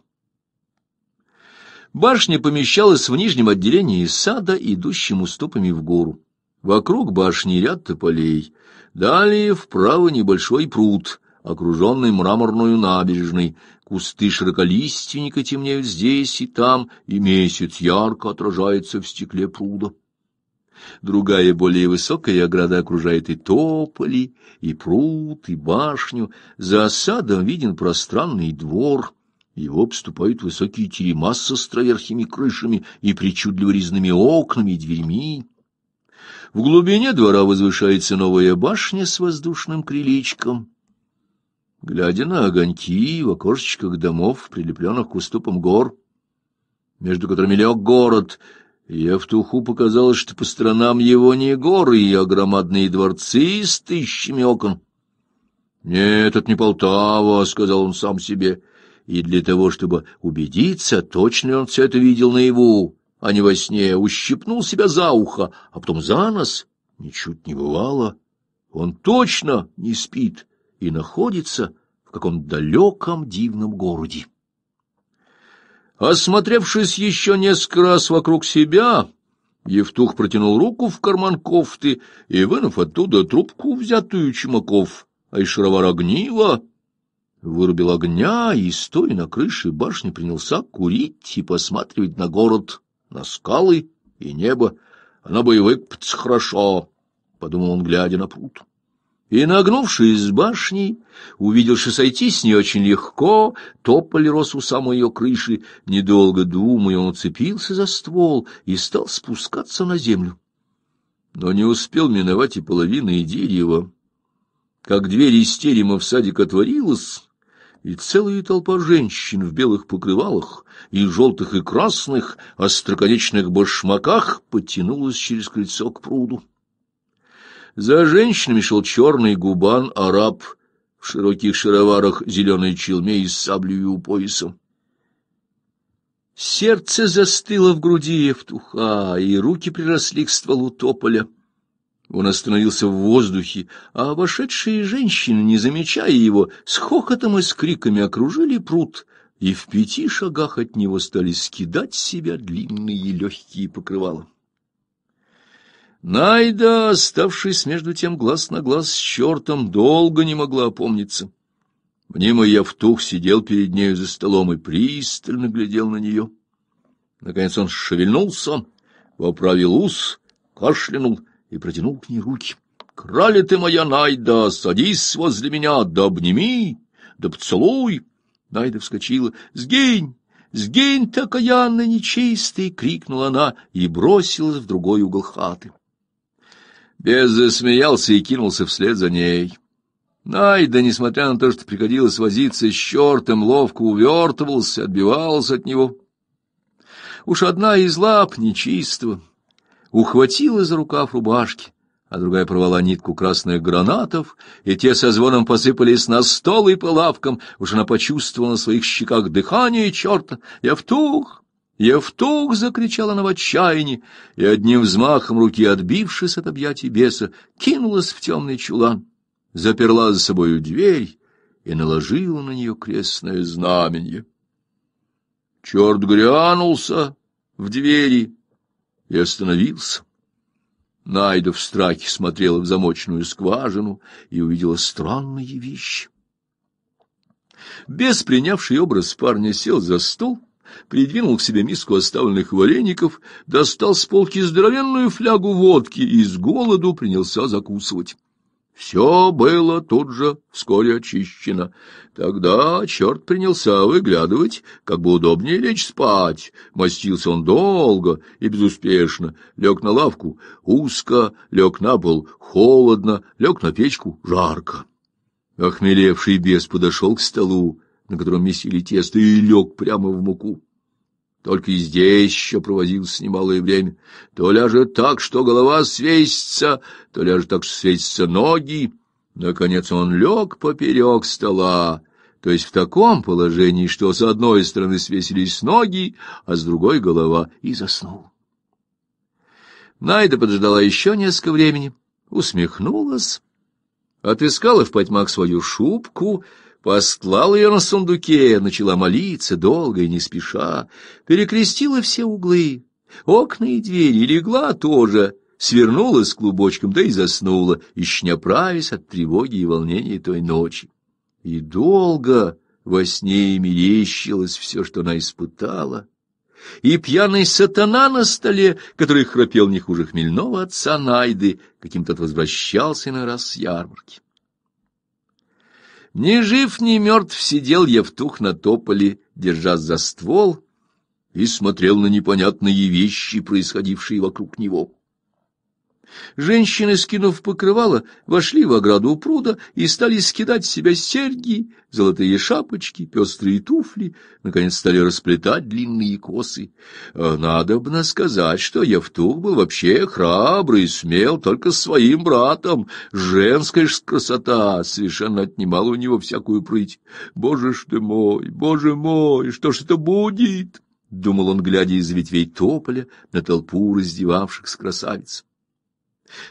Speaker 1: Башня помещалась в нижнем отделении сада, идущем уступами в гору. Вокруг башни ряд тополей. Далее вправо небольшой пруд, окруженный мраморную набережной. Кусты широколиственника темнеют здесь и там, и месяц ярко отражается в стекле пруда. Другая, более высокая ограда окружает и тополи, и пруд, и башню. За осадом виден пространный двор. Его обступают высокие терема с островерхими крышами и причудливо резными окнами и дверьми. В глубине двора возвышается новая башня с воздушным крылечком. Глядя на огоньки в окошечках домов, прилепленных к уступам гор, между которыми лег город — Евтуху показалось, что по сторонам его не горы, а громадные дворцы с тысячами окон. — Нет, это не Полтава, — сказал он сам себе, и для того, чтобы убедиться, точно он все это видел наяву, а не во сне, ущипнул себя за ухо, а потом за нос. Ничуть не бывало. Он точно не спит и находится в каком-то далеком дивном городе. Осмотревшись еще несколько раз вокруг себя, Евтух протянул руку в карман кофты и, вынув оттуда трубку, взятую Чумаков, а из шаровара огнива, вырубил огня и, стоя на крыше башни, принялся курить и посматривать на город, на скалы и небо. А бы боевых пц хорошо, — подумал он, глядя на пруд и, нагнувшись с башни, увидел, что сойти с ней очень легко, тополь рос у самой ее крыши. Недолго думая, он уцепился за ствол и стал спускаться на землю. Но не успел миновать и половины дерева, как дверь из терема в садик отворилась, и целая толпа женщин в белых покрывалах и желтых и красных остроконечных башмаках потянулась через крыльцо к пруду. За женщинами шел черный губан, араб, в широких шароварах зеленой челме и с саблей у пояса. Сердце застыло в груди Евтуха, и руки приросли к стволу тополя. Он остановился в воздухе, а вошедшие женщины, не замечая его, с хохотом и с криками окружили пруд, и в пяти шагах от него стали скидать с себя длинные легкие покрывала. Найда, оставшись между тем глаз на глаз с чертом, долго не могла опомниться. Мнимый я в тух сидел перед нею за столом и пристально глядел на нее. Наконец он шевельнулся, поправил ус, кашлянул и протянул к ней руки. — Крали ты моя, Найда, садись возле меня, да обними, да поцелуй! Найда вскочила. — Сгинь! Сгинь, такая Анна нечистый! — крикнула она и бросилась в другой угол хаты. Бес засмеялся и кинулся вслед за ней. Найда, несмотря на то, что приходилось возиться с чертом, ловко увертывался, отбивался от него. Уж одна из лап нечистого ухватила за рукав рубашки, а другая порвала нитку красных гранатов, и те со звоном посыпались на стол и по лавкам. Уж она почувствовала на своих щеках дыхание черта. «Я втух! «Евтух!» — закричала она в отчаянии, и одним взмахом руки, отбившись от объятий беса, кинулась в темный чулан, заперла за собою дверь и наложила на нее крестное знаменье. Черт грянулся в двери и остановился. Найда в страхе смотрела в замочную скважину и увидела странные вещи. Бес, принявший образ парня, сел за стол — придвинул к себе миску оставленных вареников, достал с полки здоровенную флягу водки и с голоду принялся закусывать. Все было тут же вскоре очищено. Тогда черт принялся выглядывать, как бы удобнее лечь спать. Мастился он долго и безуспешно. Лег на лавку — узко, лег на пол — холодно, лег на печку — жарко. Охмелевший бес подошел к столу, на котором месили тесто, и лег прямо в муку. Только и здесь еще проводилось немалое время. То ляжет так, что голова свесится, то ляжет так, что свесятся ноги. Наконец он лег поперек стола, то есть в таком положении, что с одной стороны свесились ноги, а с другой — голова, и заснул. Найда подождала еще несколько времени, усмехнулась, отыскала в потьмах свою шубку — Послал ее на сундуке, начала молиться, долго и не спеша, перекрестила все углы, окна и двери, легла тоже, свернулась клубочком, да и заснула, еще не оправясь от тревоги и волнения той ночи. И долго во сне мерещилось все, что она испытала, и пьяный сатана на столе, который храпел не хуже хмельного отца Найды, каким то возвращался на раз с ярмарки. Ни жив, ни мертв сидел Евтух на тополе, держась за ствол, и смотрел на непонятные вещи, происходившие вокруг него. Женщины, скинув покрывало, вошли в ограду у пруда и стали скидать с себя серьги, золотые шапочки, пестрые туфли, наконец стали расплетать длинные косы. Э, надо бы сказать, что Евтух был вообще храбрый, и смел только с своим братом. Женская ж красота совершенно отнимала у него всякую прыть. «Боже ж ты мой, боже мой, что ж это будет?» — думал он, глядя из ветвей тополя на толпу раздевавшихся красавиц.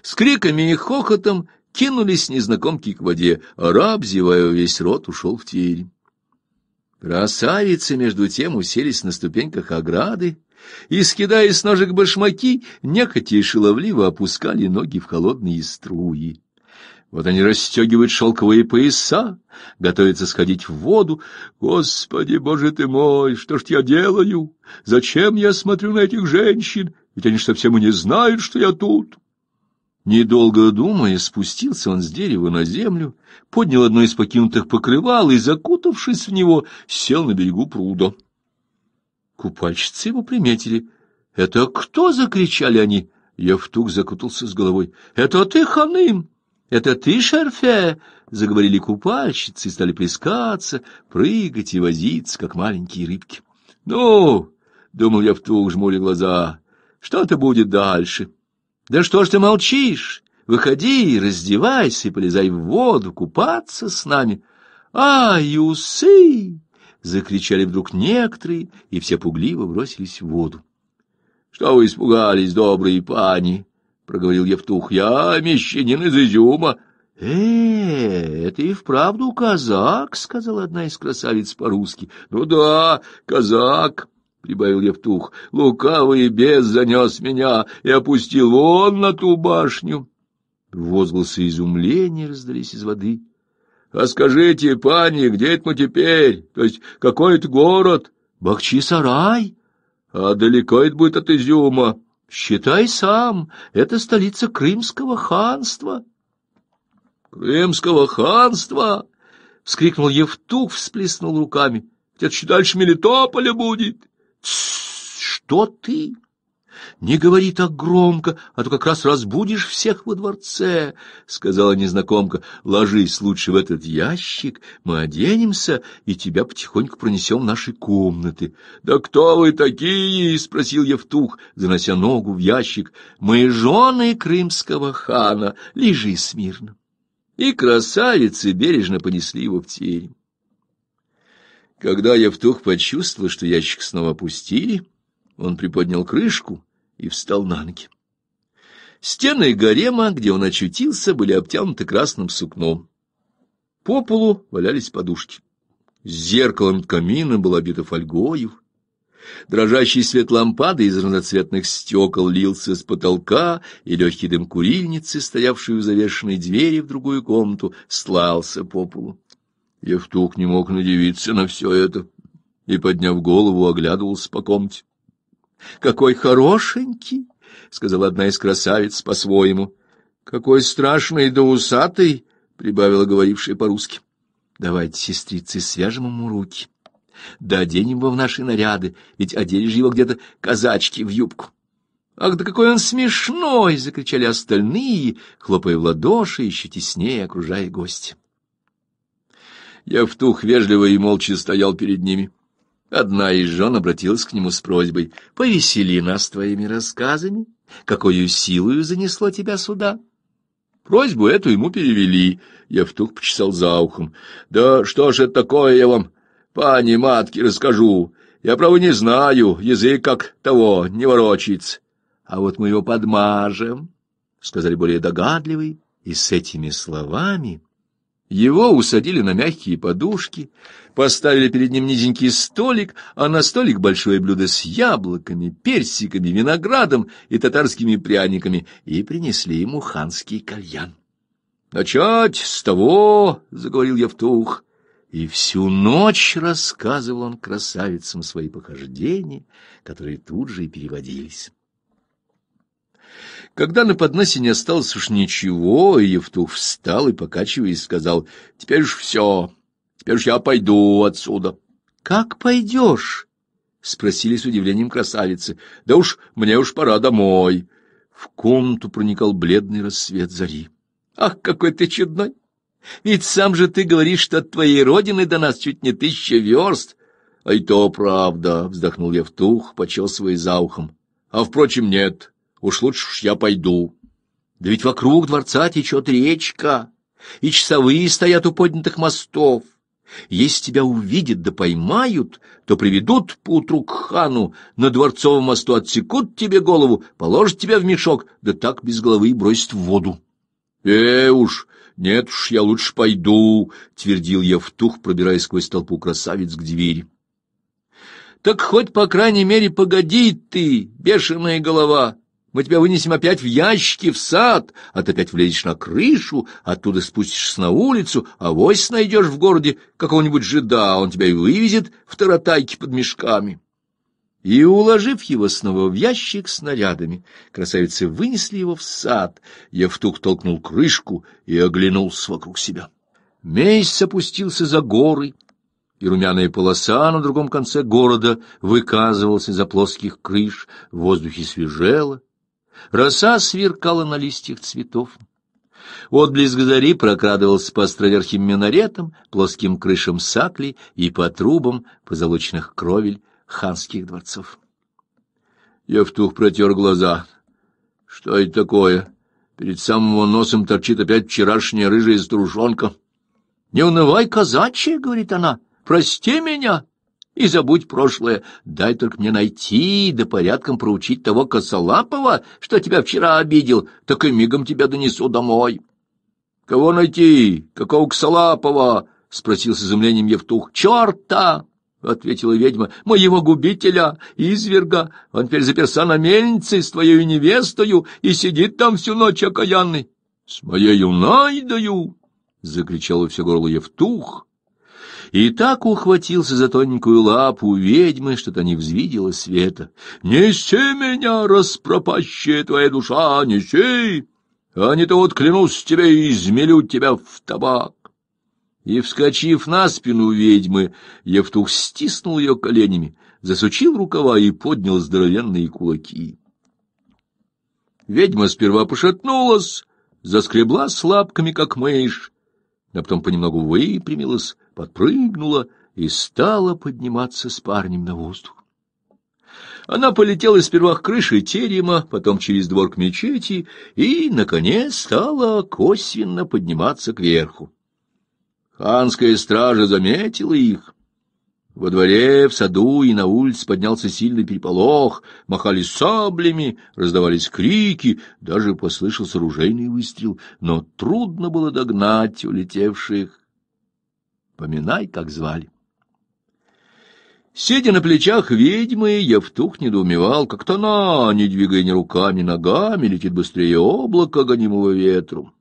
Speaker 1: С криками и хохотом кинулись незнакомки к воде, а раб, зевая весь рот, ушел в тень. Красавицы, между тем, уселись на ступеньках ограды, и, скидая с ножек башмаки, нехотя и шаловливо опускали ноги в холодные струи. Вот они расстегивают шелковые пояса, готовятся сходить в воду. Господи, боже ты мой, что ж я делаю? Зачем я смотрю на этих женщин? Ведь они совсем и не знают, что я тут. Недолго думая, спустился он с дерева на землю, поднял одно из покинутых покрывал и, закутавшись в него, сел на берегу пруда. Купальщицы его приметили. — Это кто? — закричали они. Я Евтук закутался с головой. — Это ты, ханым? Это ты, шарфе? — заговорили купальщицы и стали плескаться, прыгать и возиться, как маленькие рыбки. — Ну, — думал я Евтук, жмуря глаза, — что-то будет дальше. — да что ж ты молчишь? Выходи, раздевайся, и полезай в воду, купаться с нами. Ай, усы! Закричали вдруг некоторые, и все пугливо бросились в воду. Что вы испугались, добрые пани? проговорил Евтух. Я мещанин из Изюма. «Э, это и вправду казак», — сказала одна из красавиц по-русски. «Ну да, казак», — прибавил Евтух, — лукавый бес занес меня и опустил вон на ту башню. Возгласы изумления раздались из воды. — А скажите, пани, где это мы теперь? То есть какой это город? — Бахчисарай. — А далеко это будет от Изюма? — Считай сам, это столица Крымского ханства. — Крымского ханства? — вскрикнул Евтух, всплеснул руками. — Ведь это дальше Мелитополя будет. — что ты? Не говори так громко, а то как раз разбудишь всех во дворце, сказала незнакомка. Ложись лучше в этот ящик, мы оденемся и тебя потихоньку пронесем в наши комнаты. Да кто вы такие? спросил я втух, занося ногу в ящик. Мы жены крымского хана, лежи смирно. И красавицы бережно понесли его в тень. Когда я Евтух почувствовал, что ящик снова опустили, он приподнял крышку и встал на ноги. Стены гарема, где он очутился, были обтянуты красным сукном. По полу валялись подушки. С зеркалом камина было обито фольгою. Дрожащий свет лампады из разноцветных стекол лился с потолка, и легкий дым курильницы, стоявшей у завешенной двери в другую комнату, слался по полу. Евтух не мог надевиться на все это и, подняв голову, оглядывался по комнате. — Какой хорошенький! — сказала одна из красавиц по-своему. — Какой страшный да усатый! — прибавила говорившая по-русски. — Давайте, сестрицы, свяжем ему руки. Да оденем его в наши наряды, ведь одели же его где-то казачки в юбку. — Ах, да какой он смешной! — закричали остальные, хлопая в ладоши, еще теснее окружая гостя. Я в тух вежливо и молча стоял перед ними. Одна из жен обратилась к нему с просьбой «Повесели нас твоими рассказами, какую силою занесло тебя сюда». Просьбу эту ему перевели. Я в тух почесал за ухом. «Да что же это такое я вам, пани матки, расскажу? Я, право, не знаю, язык как того, не ворочается. А вот мы его подмажем», — сказали более догадливый, и с этими словами... Его усадили на мягкие подушки, поставили перед ним низенький столик, а на столик большое блюдо с яблоками, персиками, виноградом и татарскими пряниками, и принесли ему ханский кальян. «Начать с того», — заговорил я в тух, и всю ночь рассказывал он красавицам свои похождения, которые тут же и переводились. Когда на подносе не осталось уж ничего, Евтух встал и, покачиваясь, сказал, — Теперь уж все, теперь уж я пойду отсюда. — Как пойдешь? — спросили с удивлением красавицы. — Да уж мне уж пора домой. В комнату проникал бледный рассвет зари. — Ах, какой ты чудной! Ведь сам же ты говоришь, что от твоей родины до нас чуть не тысяча верст. «А — "Ай то правда, — вздохнул Евтух, почесывая за ухом. — А, впрочем, нет. — Уж лучше уж я пойду. Да ведь вокруг дворца течет речка, и часовые стоят у поднятых мостов. Если тебя увидят да поймают, то приведут поутру к хану, на дворцовом мосту отсекут тебе голову, положат тебя в мешок, да так без головы и бросят в воду. — Э уж, нет уж, я лучше пойду, — твердил я втух, пробираясь сквозь толпу красавиц к двери. — Так хоть, по крайней мере, погоди ты, бешеная голова! Мы тебя вынесем опять в ящики, в сад, а ты опять влезешь на крышу, оттуда спустишься на улицу, а вось найдешь в городе какого-нибудь жида, а он тебя и вывезет в таратайке под мешками. И, уложив его снова в ящик с нарядами, красавицы вынесли его в сад. Я втук толкнул крышку и оглянулся вокруг себя. Месяц опустился за горы, и румяная полоса на другом конце города выказывалась за плоских крыш, в воздухе свежело, Роса сверкала на листьях цветов. Отблеск зари прокрадывался по островерхим минаретам, плоским крышам саклей и по трубам позолоченных кровель ханских дворцов. Я Евтух протер глаза. Что это такое? Перед самым носом торчит опять вчерашняя рыжая стружонка. — Не унывай, казачья, — говорит она, — прости меня. И забудь прошлое, дай только мне найти да порядком проучить того Косолапова, что тебя вчера обидел, так и мигом тебя донесу домой. — Кого найти? Какого Косолапова? — спросил с изумлением Евтух. — Черта! — ответила ведьма. — Моего губителя, изверга. Он теперь заперся на мельнице с твоей невестою и сидит там всю ночь окаянный. — С моею Найдою! — закричал во все горло Евтух. — и так ухватился за тоненькую лапу ведьмы, что-то не взвидела света. «Неси меня, распропащая твоя душа, неси, а не то вот, клянусь тебе, измелю тебя в табак». И, вскочив на спину ведьмы, Евтух стиснул ее коленями, засучил рукава и поднял здоровенные кулаки. Ведьма сперва пошатнулась, заскребла с лапками, как мышь, а потом понемногу выпрямилась, подпрыгнула и стала подниматься с парнем на воздух. Она полетела сперва к крыше терема, потом через двор к мечети и, наконец, стала косвенно подниматься кверху. Ханская стража заметила их. Во дворе, в саду и на улице поднялся сильный переполох, махали саблями, раздавались крики, даже послышался ружейный выстрел, но трудно было догнать улетевших поминай, как звали. Сидя на плечах ведьмы, я в тух недоумевал, как-то она, не двигая ни руками, ни ногами, летит быстрее облака, гонимого ветру.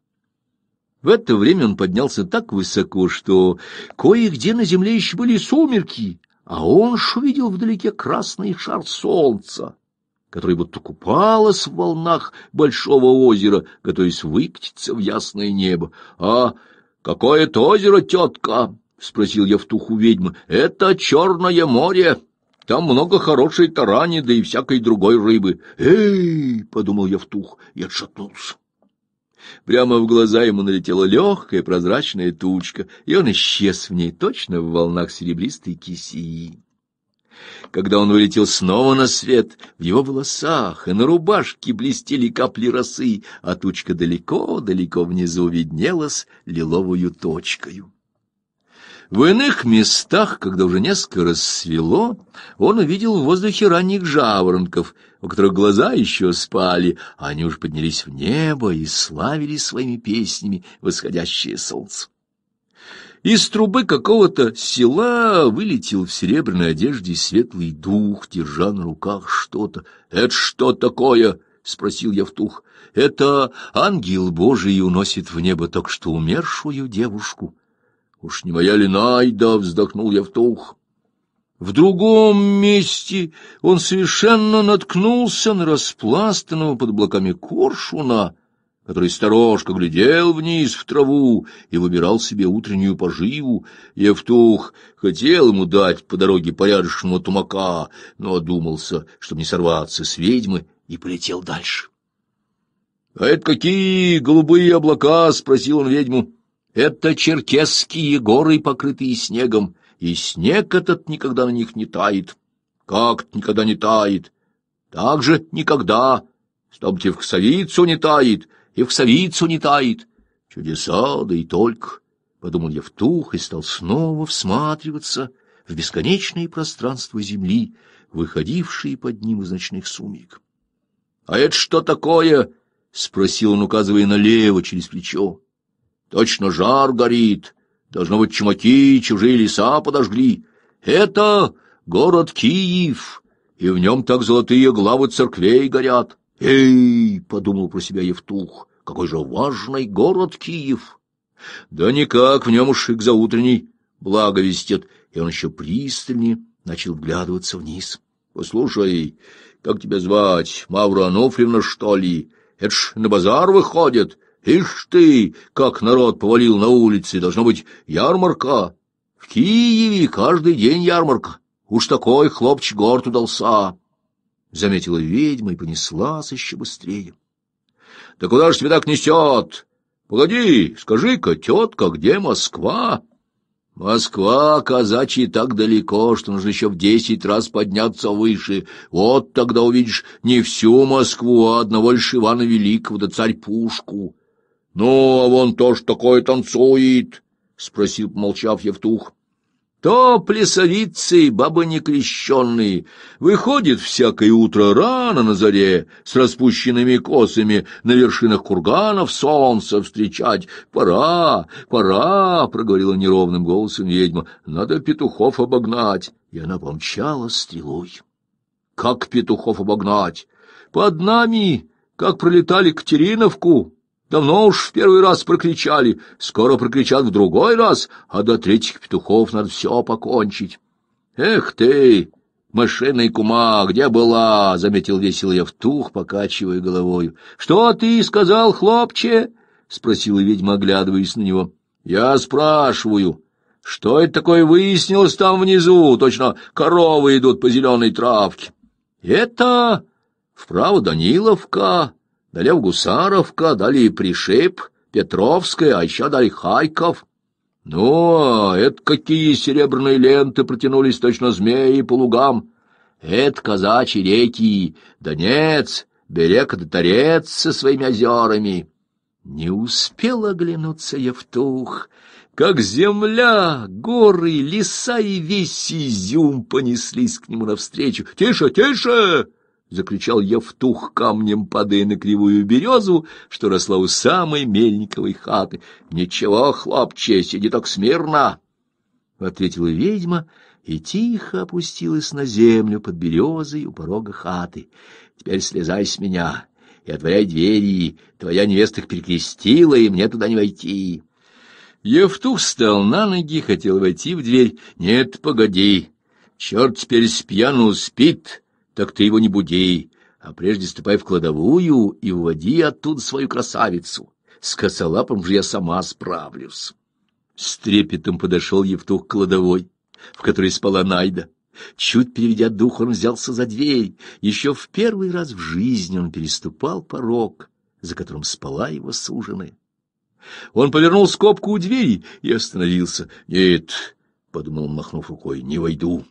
Speaker 1: В это время он поднялся так высоко, что кое-где на земле еще были сумерки, а он ж увидел вдалеке красный шар солнца, который будто купалось в волнах большого озера, готовясь выкатиться в ясное небо. — А какое-то озеро, тетка! — спросил я в туху ведьмы. — Это Черное море. Там много хорошей тарани, да и всякой другой рыбы. — Эй! — подумал я в тух и отшатнулся. Прямо в глаза ему налетела легкая прозрачная тучка, и он исчез в ней точно в волнах серебристой кисии. Когда он вылетел снова на свет, в его волосах и на рубашке блестели капли росы, а тучка далеко-далеко внизу виднелась лиловую точкою. В иных местах, когда уже несколько рассвело, он увидел в воздухе ранних жаворонков, у которых глаза еще спали, а они уж поднялись в небо и славили своими песнями восходящее солнце. Из трубы какого-то села вылетел в серебряной одежде светлый дух, держа на руках что-то. «Это что такое?» — спросил я в тух. Это ангел Божий уносит в небо так что умершую девушку, Уж не моя ли найда, вздохнул я в тух. В другом месте он совершенно наткнулся на распластанного под облаками коршуна, который сторожко глядел вниз в траву и выбирал себе утреннюю поживу. Евтух хотел ему дать по дороге порядочного тумака, но одумался, чтобы не сорваться с ведьмы, и полетел дальше. — А это какие голубые облака? — спросил он ведьму. Это черкесские горы, покрытые снегом, и снег этот никогда на них не тает. Как никогда не тает? Так же никогда. чтобы в ксавицу не тает, и в ксавицу не тает. Чудеса, да и только. Подумал я втух и стал снова всматриваться в бесконечное пространство земли, выходившие под ним из ночных сумерек. — А это что такое? — спросил он, указывая налево через плечо. Точно жар горит. Должно быть, чумаки чужие леса подожгли. Это город Киев, и в нем так золотые главы церквей горят. Эй, — подумал про себя Евтух, — какой же важный город Киев! Да никак, в нем уж и к заутренней благовестят, и он еще пристальнее начал вглядываться вниз. — Послушай, как тебя звать, Мавра Ануфриевна, что ли? Это ж на базар выходит, Ишь ты, как народ повалил на улице, должно быть ярмарка. В Киеве каждый день ярмарка. Уж такой хлопч горд удался. Заметила ведьма и понеслась еще быстрее. — Да куда ж тебя так несет? Погоди, скажи-ка, тетка, где Москва? — Москва, казачьи, так далеко, что нужно еще в десять раз подняться выше. Вот тогда увидишь не всю Москву, а одного лишь Ивана Великого да царь Пушку. — Ну, а вон тоже такое танцует, — спросил, помолчав Евтух. — То плесовицы, бабы некрещенные, выходят всякое утро рано на заре с распущенными косами на вершинах курганов солнце встречать. — Пора, пора, — проговорила неровным голосом ведьма, — надо петухов обогнать. И она помчала стрелой. — Как петухов обогнать? — Под нами, как пролетали Катериновку. Давно уж в первый раз прокричали, скоро прокричат в другой раз, а до третьих петухов надо все покончить. — Эх ты, машинный кума, где была? — заметил весело я в тух, покачивая головой. — Что ты сказал, хлопче? — спросила ведьма, оглядываясь на него. — Я спрашиваю. Что это такое выяснилось там внизу? Точно коровы идут по зеленой травке. — Это... вправо Даниловка далее Гусаровка, далее Пришиб, Петровская, а еще далее Хайков. Ну, а это какие серебряные ленты протянулись точно змеи по лугам. Это казачьи реки, Донец, берег да со своими озерами. Не успел оглянуться Евтух, как земля, горы, леса и весь изюм понеслись к нему навстречу. «Тише, тише!» закричал я в тух камнем, падая на кривую березу, что росла у самой мельниковой хаты. Ничего, хлопче, сиди так смирно, ответила ведьма и тихо опустилась на землю под березой у порога хаты. Теперь слезай с меня и отворяй двери, твоя невеста их перекрестила, и мне туда не войти. Евтух встал на ноги, хотел войти в дверь. Нет, погоди. Черт теперь спьяну спит так ты его не буди, а прежде ступай в кладовую и уводи оттуда свою красавицу. С косолапом же я сама справлюсь. С трепетом подошел Евтух к кладовой, в которой спала Найда. Чуть переведя дух, он взялся за дверь. Еще в первый раз в жизни он переступал порог, за которым спала его суженая. Он повернул скобку у двери и остановился. — Нет, — подумал махнув рукой, — не войду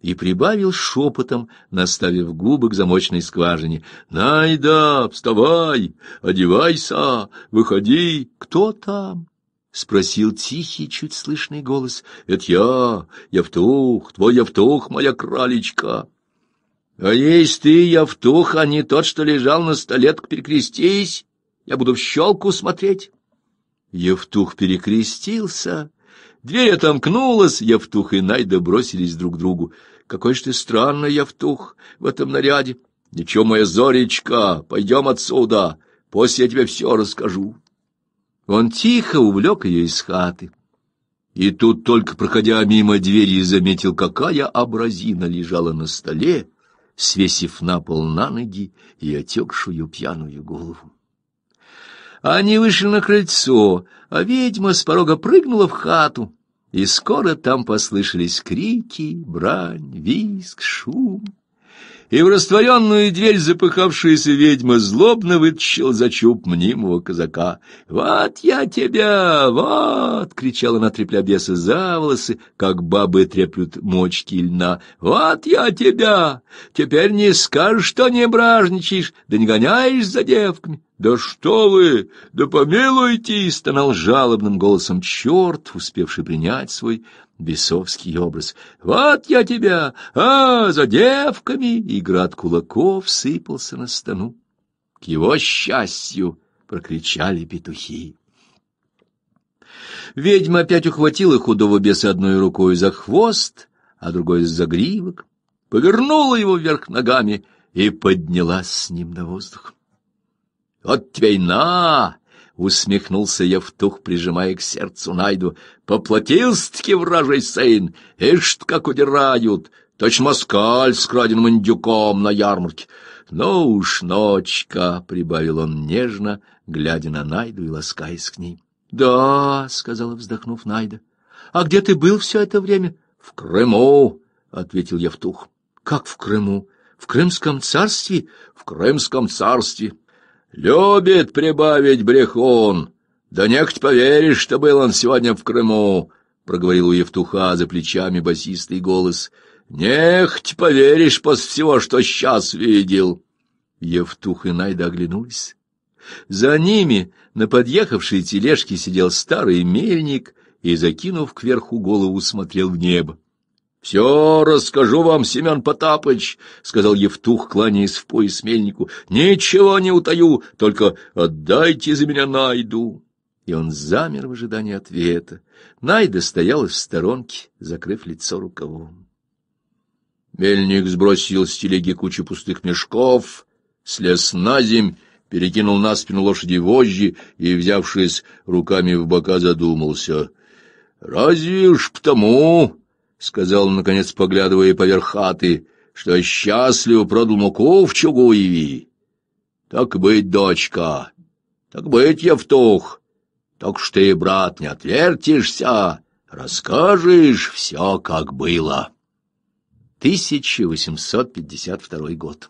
Speaker 1: и прибавил шепотом, наставив губы к замочной скважине. — Найда, вставай, одевайся, выходи. Кто там? — спросил тихий, чуть слышный голос. — Это я, Явтух, твой Явтух, моя кралечка. — А есть ты, Явтух, а не тот, что лежал на столе, так перекрестись. Я буду в щелку смотреть. Евтух перекрестился Дверь отомкнулась, Явтух и Найда бросились друг к другу. «Какой ж ты странный, Явтух, в этом наряде!» «Ничего, моя Зоречка, пойдем отсюда, после я тебе все расскажу». Он тихо увлек ее из хаты. И тут, только проходя мимо двери, заметил, какая абразина лежала на столе, свесив на пол на ноги и отекшую пьяную голову. Они вышли на крыльцо, а ведьма с порога прыгнула в хату, и скоро там послышались крики, брань, визг, шум. И в растворенную дверь запыхавшаяся ведьма злобно вытащила за чуб мнимого казака. «Вот я тебя! Вот!» — кричала она, трепля беса за волосы, как бабы треплют мочки льна. «Вот я тебя! Теперь не скажешь, что не бражничаешь, да не гоняешь за девками!» «Да что вы! Да помилуйте!» — стонал жалобным голосом черт, успевший принять свой бесовский образ. «Вот я тебя! А, за девками!» И град кулаков сыпался на стану. К его счастью прокричали петухи. Ведьма опять ухватила худого беса одной рукой за хвост, а другой — за гривок, повернула его вверх ногами и поднялась с ним на воздух. «Вот тебе и на!» — усмехнулся я втух, прижимая к сердцу Найду. «Поплатился-таки вражий сын! Ишь, как удирают! Точно москаль с краденным индюком на ярмарке!» Но ну уж, ночка!» — прибавил он нежно, глядя на Найду и ласкаясь к ней. «Да!» — сказала, вздохнув Найда. «А где ты был все это время?» «В Крыму!» — ответил я втух. «Как в Крыму? В Крымском царстве?» «В Крымском царстве!» Любит прибавить брехон, Да нехоть поверишь, что был он сегодня в Крыму, — проговорил у Евтуха за плечами басистый голос. Нехоть поверишь после всего, что сейчас видел. Евтух и Найда оглянулись. За ними на подъехавшей тележке сидел старый мельник и, закинув кверху голову, смотрел в небо. Все расскажу вам, Семен Потапыч, — сказал Евтух, кланяясь в пояс мельнику. — Ничего не утаю, только отдайте за меня Найду. И он замер в ожидании ответа. Найда стояла в сторонке, закрыв лицо рукавом. Мельник сбросил с телеги кучу пустых мешков, слез на земь, перекинул на спину лошади вожжи и, взявшись руками в бока, задумался. — Разве ж потому — сказал он, наконец, поглядывая поверх хаты, — что счастливо продал муку в Чугуеве. Так быть, дочка, так быть, Евтух, так что ты, брат, не отвертишься, расскажешь все, как было. 1852 год